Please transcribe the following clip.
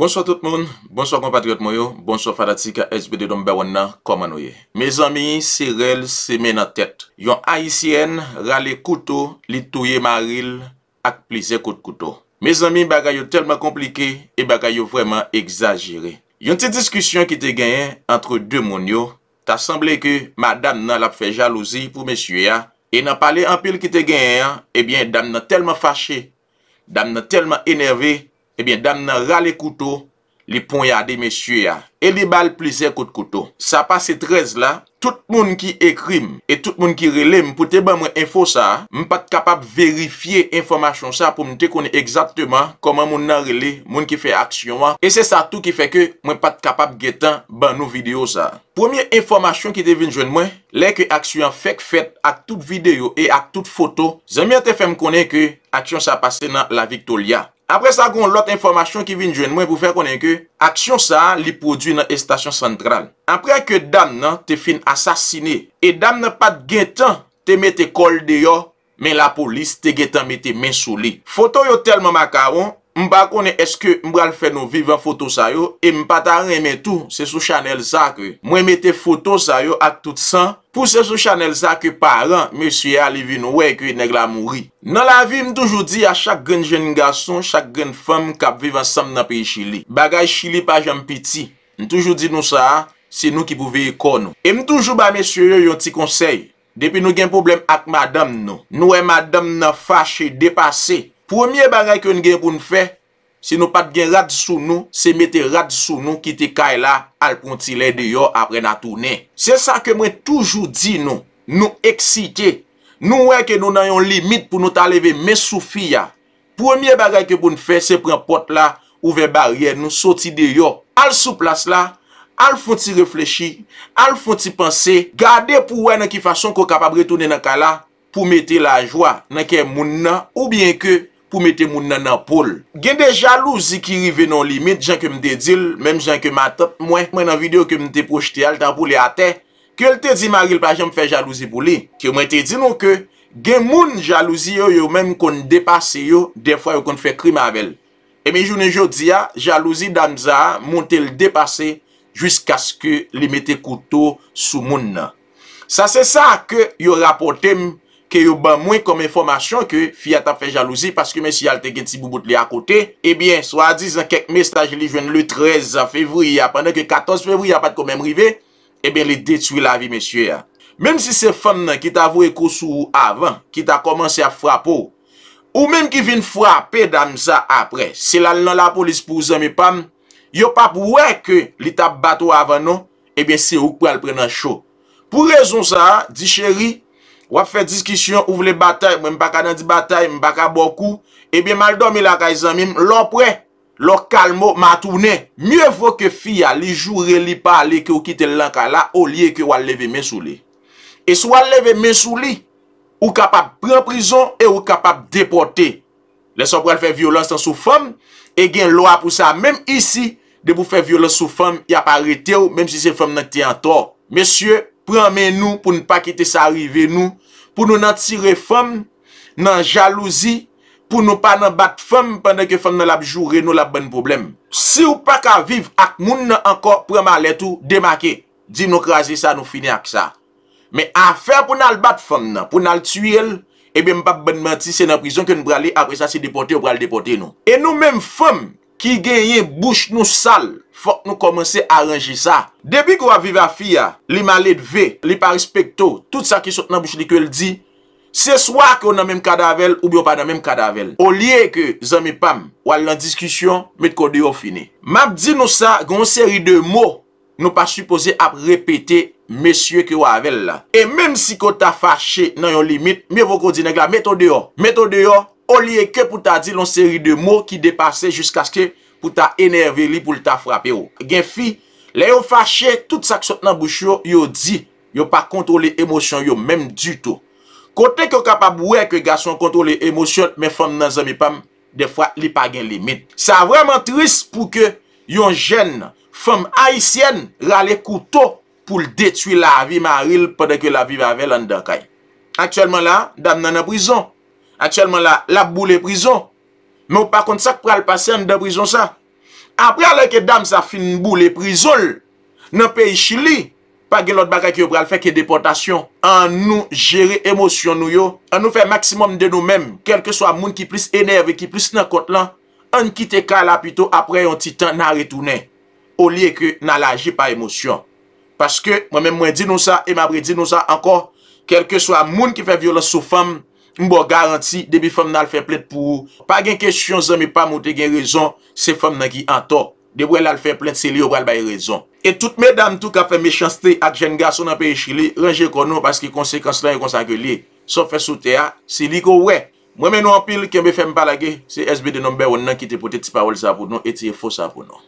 Bonso tout moun, bonso kompatriot mou yo, bonso fanatika SBD dombe wonna, koma nou ye. Me zami, sirel semen an tèt. Yon aisyen rale koutou li touye maril ak plize kout koutou. Me zami bagayou telman komplike, e bagayou vweman egzajire. Yon te diskusyon ki te genyen entre dè moun yo, ta semblé ke ma dam nan lap fe jalouzi pou mesyu ya, e nan pale ampil ki te genyen, ebyen dam nan telman fache, dam nan telman enerve, Ebyen, dam nan rale koutou, li pon yade mesyou ya. E li bal plizer kout koutou. Sa pa se trez la, tout moun ki ekrim, e tout moun ki rele, m pou te ban mwen info sa, m pat kapab verifiye informasyon sa pou m te konye ekzakteman koman moun nan rele, moun ki fe aksyon wa. E se sa tou ki fe ke mwen pat kapab getan ban nou video sa. Premier informasyon ki te vin joun mwen, le ke aksyon fek fet ak tout video e ak tout foto, zan mwen te fe m konye ke aksyon sa pase nan la Victoria. Apre sa goun lot informasyon ki vin jwen mwen pou fè konen ke, aksyon sa li prodwi nan estasyon sentral. Apre ke dam nan te fin asasine, e dam nan pat gen tan te mette kol de yo, men la polis te gen tan mette mensou li. Foto yo telman makaron, M pa konen eske m bral fè nou vivan foto sa yo, e m pa ta reme tou, se sou chanel zakre. M wemete foto sa yo ak tout san, pou se sou chanel zakre paran, mesye alivi nou wekwe neg la mouri. Nan la vi m toujou di a chak gen jen gason, chak gen fem kap vivan sam nan piye chile. Bagay chile pa jen piti, m toujou di nou sa, se nou ki pouve yi kono. E m toujou ba mesye yo yon ti konsey, depi nou gen problem ak madam nou. Nou e madam nou fache depasey, Premye bagay ke yon gen pou nou fe, se nou pat gen rad sou nou, se mete rad sou nou, kite kay la, alponti le de yo, apre nan toune. Se sa ke mwen toujou di nou, nou eksike, nou wè ke nou nan yon limit pou nou taleve mesou fi ya. Premye bagay ke pou nou fe, se pren pot la, ouve barye, nou soti de yo, alponti plas la, alponti reflechi, alponti pense, gade pou wè nan ki fason ko kapabre toune nan kay la, pou mete la jwa, nan ke moun nan, ou bien ke, pou mette moun nan apol. Gen de jalouzi ki rive nan limit, jen ke mde dil, menm jen ke matap, mwen nan video ke mde projete al, tan pou li ate, ke el te di maril pa jen mfe jalouzi pou li, ke mwen te di nou ke, gen moun jalouzi yo yo menm kon depase yo, defwa yo kon fe kri mavel. E men jounen joudia, jalouzi damza a, moun tel depase, jwisk aske li mette koutou sou moun nan. Sa se sa ke yo rapote m, ke yo ban mwen kom enformasyon ke fya tap fe jalouzi paske men si yal te gen ti bou bout li akote, ebyen, eh swa dizan kek mes taj li jwen le 13 fevri, apanen ke 14 fevri apat komen mrive, ebyen eh li detui la vi men sye a. Men si se fan nan ki ta vwe kosou avan, ki ta komanse a frapou, ou men ki vin frapé dam sa apre, se lal nan la pou lis pou zan me pam, yo pap wè ke li tap batou avan nou, ebyen eh se ouk pou al prenen chou. Pou rezon sa, di chéri, wap fe diskisyon, ouvle batay, mwen baka nan di batay, mwen baka bokou, ebyen mal do mi la kaizan mim, lopwe, lop kalmo, matounen. Mye vo ke fia li jure li pale ki ou kite lanka la, ou li e ki wale leve men sou li. E sou wale leve men sou li, ou kapap pren prizon, e ou kapap depote. Lesop wale fe violons tan sou fom, e gen loa pou sa, mwenm isi, de pou fe violons sou fom, ya pa rete ou, mwenm si se fom nan te an to. Mensyeu, Pren men nou pou nou pa kite sa rive nou, pou nou nan tire fem, nan jalouzi, pou nou pa nan bat fem pwennè ke fem nan labjoure nou labben problem. Si ou pa ka vive ak moun nan anko preman letou, demake, di nou kraje sa nou fini ak sa. Me afer pou nan bat fem nan, pou nan tue el, ebe mpa ben menti se nan prizon ke nou brale apresa se depote ou brale depote nou. E nou men fem ki genye bouch nou sal, Fok nou komanse aranji sa. Debi kwa viva fiya, li malet ve, li paris pekto, tout sa ki sot nan bouch li kwel di, se swa kwen nan menm kadavel ou byon pa nan menm kadavel. O liye ke zan mi pam wale nan diskusyon, met kwa deyo fine. Mab di nou sa gen yon seri de mou, nou pa supose ap repete mesye kwen yon avel la. E menm si kwa ta fache nan yon limit, mi yon voko di neg la, met kwa deyo. Met kwa deyo, o liye ke pou ta di yon seri de mou ki depase jusqu'aske fok. pou ta enerve li pou ta frape yo. Gen fi, le yon fache, tout sa ksot nan bouch yo, yo di, yo pa kontrole emosyon yo, menm du to. Kote kyo kapab wè ke gason kontrole emosyon, men fèm nan zami pam, defwa li pa gen limit. Sa vreman tris pou ke yon jen, fèm haisyen, rale kouto pou l detwi la vi maril pwede ke la vi vave landakay. Aktuelman la, dam nan a prizon. Aktuelman la, lap bou le prizon. Mwen pa kont sak pral pase, an de brison sa. Apre alè ke dam sa finn bou le prizol, nan peyi chili, pa gelot baka ki yo pral feke deportasyon. An nou jere emosyon nou yo, an nou fe maksimum de nou men, kelke so a moun ki plis enerve, ki plis nan kot lan, an kite kalapito apre yon titan nan retounen, o liye ke nan laji pa emosyon. Paske, mwen mwen di nou sa, e mabre di nou sa anko, kelke so a moun ki fe violon sou femm, Mbo garanti, debi fèm nan al fè plèd pou ou, pa gen kèsyon zan mi pa moutè gen rezon, se fèm nan ki an to. Debou el al fè plèd, se li yo bral bay rezon. Et tout me dam tou ka fè me chanste ak jen nga son apè ye chile, ranje konon paski konsekans lan yon konsa ke li. Sop fè sou te a, se li ko wè. Mwè men nou anpil, ke mbe fèm balage, se SBD nan mbe wè nan ki te pote ti pawol zavounon eti e, e fos zavounon.